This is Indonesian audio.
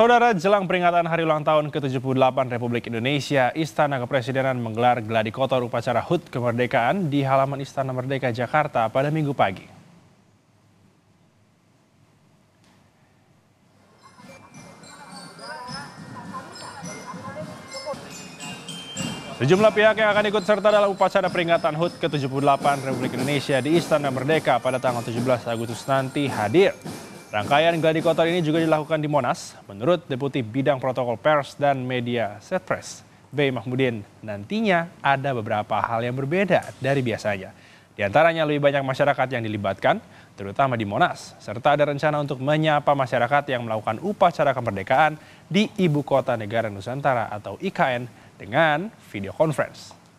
Saudara, jelang peringatan hari ulang tahun ke-78 Republik Indonesia, Istana Kepresidenan menggelar geladi kotor upacara HUT kemerdekaan di halaman Istana Merdeka Jakarta pada Minggu pagi. Sejumlah pihak yang akan ikut serta dalam upacara peringatan HUT ke-78 Republik Indonesia di Istana Merdeka pada tanggal 17 Agustus nanti hadir. Rangkaian gladi kotor ini juga dilakukan di Monas. Menurut Deputi Bidang Protokol Pers dan Media Setpres, B. Mahmudin, nantinya ada beberapa hal yang berbeda dari biasanya. Di antaranya lebih banyak masyarakat yang dilibatkan, terutama di Monas, serta ada rencana untuk menyapa masyarakat yang melakukan upacara kemerdekaan di Ibu Kota Negara Nusantara atau IKN dengan video conference.